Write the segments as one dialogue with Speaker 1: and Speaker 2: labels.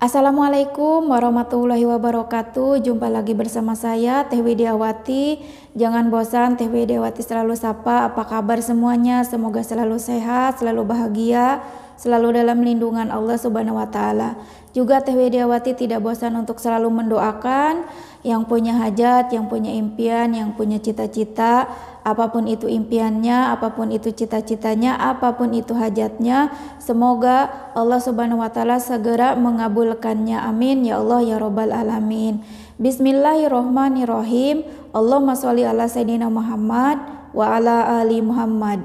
Speaker 1: Assalamualaikum warahmatullahi wabarakatuh. Jumpa lagi bersama saya Teh Widiawati. Jangan bosan Teh Widiawati selalu sapa. Apa kabar semuanya? Semoga selalu sehat, selalu bahagia, selalu dalam lindungan Allah Subhanahu wa taala. Juga Teh Widiawati tidak bosan untuk selalu mendoakan yang punya hajat, yang punya impian, yang punya cita-cita apapun itu impiannya, apapun itu cita-citanya, apapun itu hajatnya. Semoga Allah Subhanahu wa taala segera mengabulkannya. Amin ya Allah ya rabbal alamin. Bismillahirrahmanirrahim. Allahumma sholli ala sayyidina Muhammad wa ala ali Muhammad.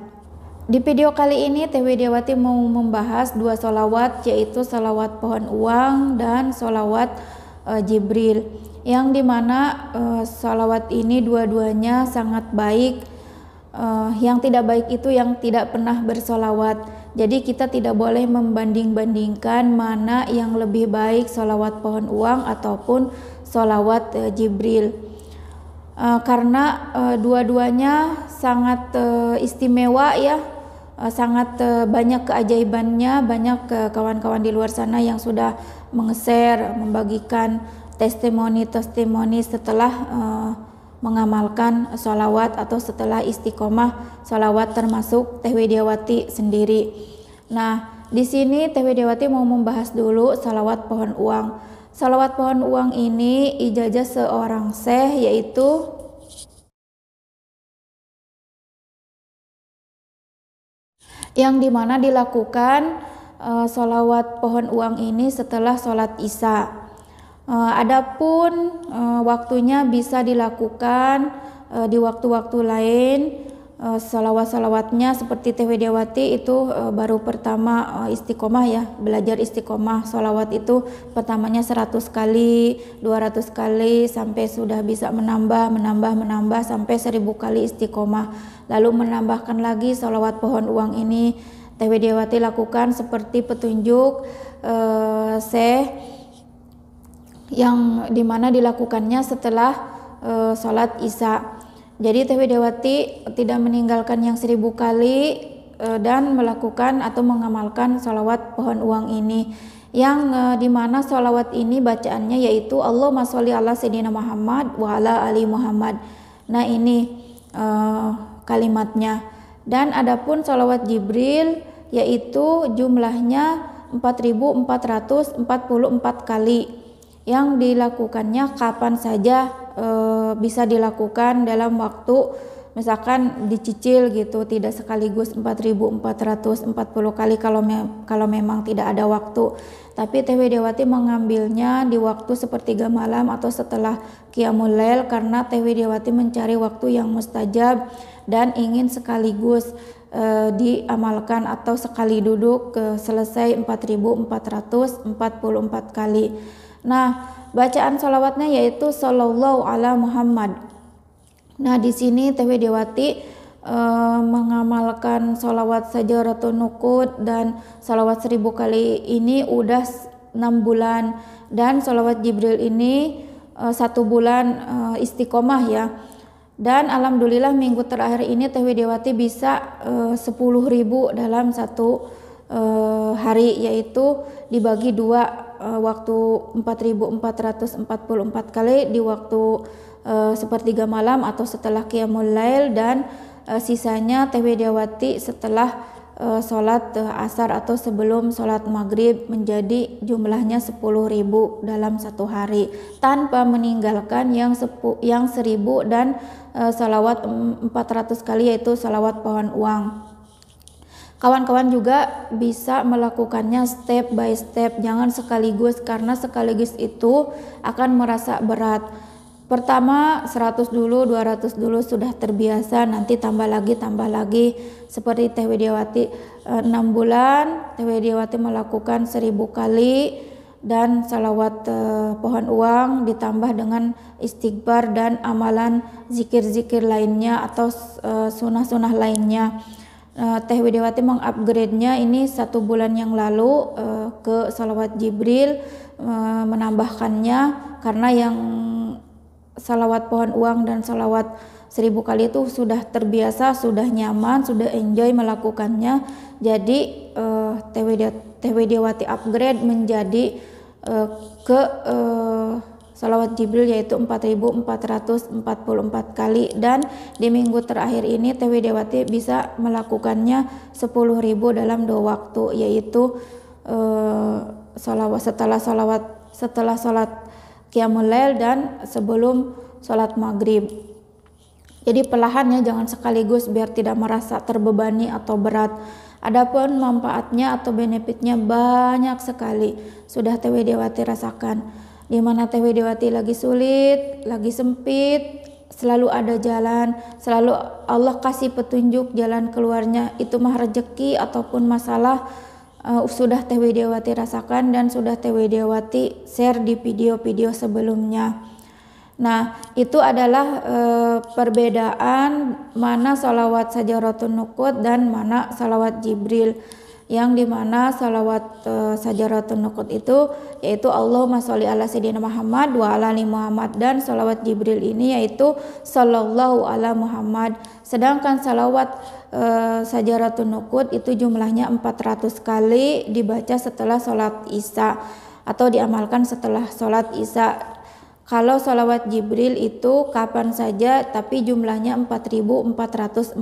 Speaker 1: Di video kali ini Teh Widiawati mau membahas dua solawat yaitu solawat pohon uang dan solawat uh, Jibril yang dimana uh, eh, sholawat ini dua-duanya sangat baik uh, yang tidak baik itu yang tidak pernah bersolawat jadi kita tidak boleh membanding-bandingkan mana yang lebih baik solawat pohon uang ataupun solawat uh, Jibril uh, karena uh, dua-duanya sangat uh, istimewa ya sangat banyak keajaibannya, banyak kawan-kawan di luar sana yang sudah mengeser, membagikan testimoni-testimoni setelah uh, mengamalkan sholawat atau setelah istiqomah sholawat termasuk Teh Widiawati sendiri. Nah, di sini Teh Widiawati mau membahas dulu sholawat pohon uang. Sholawat pohon uang ini ijazah seorang seh yaitu yang dimana dilakukan uh, eh, solawat pohon uang ini setelah sholat isya. Uh, adapun uh, waktunya bisa dilakukan uh, di waktu-waktu lain. Uh, salawat-salawatnya seperti Teh Widiawati itu uh, baru pertama uh, istiqomah ya belajar istiqomah salawat itu pertamanya 100 kali 200 kali sampai sudah bisa menambah menambah menambah sampai 1000 kali istiqomah lalu menambahkan lagi salawat pohon uang ini Teh Widiawati lakukan seperti petunjuk uh, eh, seh yang dimana dilakukannya setelah uh, sholat isya. Jadi Teh Widiawati tidak meninggalkan yang seribu kali uh, dan melakukan atau mengamalkan sholawat pohon uang ini yang uh, dimana sholawat ini bacaannya yaitu Allah masoli ala Sayyidina Muhammad wa ala Ali Muhammad nah ini uh, kalimatnya dan adapun sholawat Jibril yaitu jumlahnya 4444 kali yang dilakukannya kapan saja e, bisa dilakukan dalam waktu misalkan dicicil gitu tidak sekaligus 4440 kali kalau me kalau memang tidak ada waktu tapi TW Dewati mengambilnya di waktu sepertiga malam atau setelah Qiyamul karena TW Dewati mencari waktu yang mustajab dan ingin sekaligus e, diamalkan atau sekali duduk ke eh, selesai 4444 kali nah bacaan sholawatnya yaitu Sallallahu ala Muhammad Nah di sini TW Dewati eh, mengamalkan sholawat ratu nukut dan sholawat seribu kali ini udah enam bulan dan sholawat Jibril ini eh, satu bulan eh, istiqomah ya. Dan alhamdulillah minggu terakhir ini TW Dewati bisa eh, sepuluh ribu dalam satu hari yaitu dibagi dua waktu 4.444 kali di waktu Eh, sepertiga malam atau setelah qiyamul lail dan uh, sisanya tewedawati setelah uh, sholat uh, asar atau sebelum sholat maghrib menjadi jumlahnya ribu dalam satu hari tanpa meninggalkan yang sepu, yang seribu dan uh, salawat 400 kali yaitu salawat pohon uang Kawan-kawan juga bisa melakukannya step by step, jangan sekaligus karena sekaligus itu akan merasa berat. Pertama 100 dulu, 200 dulu sudah terbiasa, nanti tambah lagi, tambah lagi. Seperti Teh Widiawati 6 eh, bulan, Teh Widiawati melakukan 1000 kali dan salawat eh, pohon uang ditambah dengan istighfar dan amalan zikir-zikir lainnya atau eh, sunah-sunah lainnya. Eh, Teh Widewati mengupgrade-nya ini satu bulan yang lalu eh, ke salawat Jibril eh, menambahkannya karena yang salawat pohon uang dan salawat seribu kali itu sudah terbiasa, sudah nyaman, sudah enjoy melakukannya. Jadi eh, TWD, Wati upgrade menjadi uh, ke uh, salawat Jibril yaitu 4444 kali dan di minggu terakhir ini TW Dewati bisa melakukannya 10.000 dalam dua waktu yaitu uh, salawat setelah salawat setelah salat qiyamul lail dan sebelum sholat maghrib. Jadi pelahannya jangan sekaligus biar tidak merasa terbebani atau berat. Adapun manfaatnya atau benefitnya banyak sekali. Sudah TW Dewati rasakan. Di mana TW Dewati lagi sulit, lagi sempit, selalu ada jalan, selalu Allah kasih petunjuk jalan keluarnya. Itu mah rezeki ataupun masalah uh, sudah Widiawati rasakan dan sudah Widiawati share di video-video sebelumnya. Nah, itu adalah e, perbedaan mana salawat sajarotun nukut dan mana salawat Jibril yang dimana salawat uh, sajaratun nukut itu yaitu Allahumma sholli ala sayyidina Muhammad wa ala ali Muhammad dan salawat Jibril ini yaitu sallallahu ala Muhammad sedangkan salawat uh, sajaratun nukut itu jumlahnya 400 kali dibaca setelah sholat isya atau diamalkan setelah sholat isya kalau sholawat Jibril itu kapan saja tapi jumlahnya 4444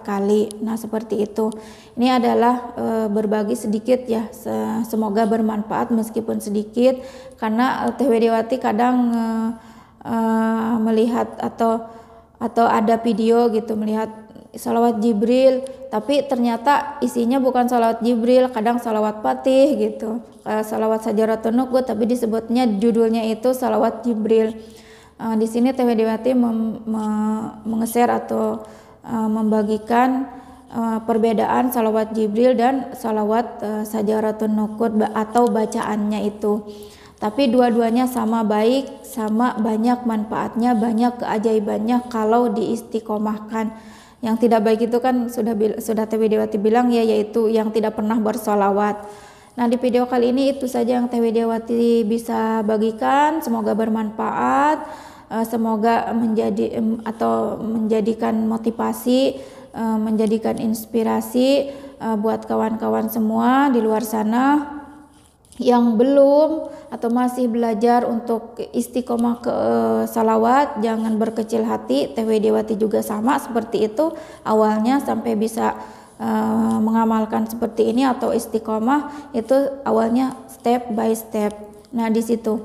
Speaker 1: kali. Nah seperti itu. Ini adalah e, berbagi sedikit ya. Se semoga bermanfaat meskipun sedikit. Karena eh, Teh kadang e, e, melihat atau atau ada video gitu melihat salawat Jibril tapi ternyata isinya bukan salawat Jibril kadang salawat Patih gitu salawat Sajaratun Nukut, tapi disebutnya judulnya itu salawat Jibril uh, di sini TWDWT mem- mengeser atau uh, membagikan uh, perbedaan salawat Jibril dan salawat uh, Sajaratun Nukut atau bacaannya itu tapi dua-duanya sama baik, sama banyak manfaatnya, banyak keajaibannya kalau diistiqomahkan yang tidak baik itu kan sudah sudah Teh Widiawati bilang ya yaitu yang tidak pernah bersolawat. Nah di video kali ini itu saja yang Teh Widiawati bisa bagikan. Semoga bermanfaat, eh, semoga menjadi atau menjadikan motivasi, eh, menjadikan inspirasi eh, buat kawan-kawan semua di luar sana yang belum atau masih belajar untuk istiqomah ke eh, salawat jangan berkecil hati TW Dewati juga sama seperti itu awalnya sampai bisa uh, mengamalkan seperti ini atau istiqomah itu awalnya step by step nah di situ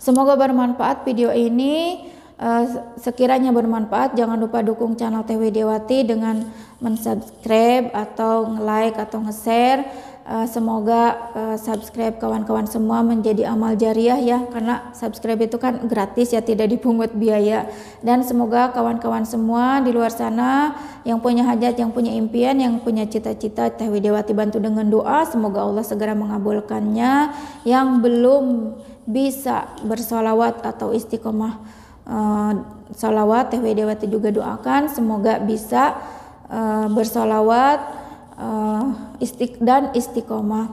Speaker 1: semoga bermanfaat video ini uh, sekiranya bermanfaat jangan lupa dukung channel TW Dewati dengan mensubscribe atau nge-like atau nge-share Eh, semoga eh, subscribe kawan-kawan semua menjadi amal jariah ya karena subscribe itu kan gratis ya tidak dipungut biaya dan semoga kawan-kawan semua di luar sana yang punya hajat, yang punya impian, yang punya cita-cita Teh Widewati bantu dengan doa semoga Allah segera mengabulkannya yang belum bisa bersolawat atau istiqomah uh, solawat Teh Widewati juga doakan semoga bisa uh, bersolawat uh, istiq dan istiqomah.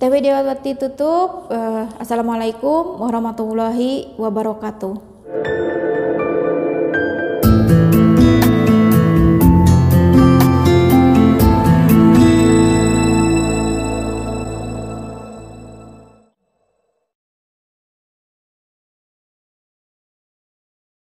Speaker 1: TW Dewati tutup. Eh, assalamualaikum warahmatullahi wabarakatuh.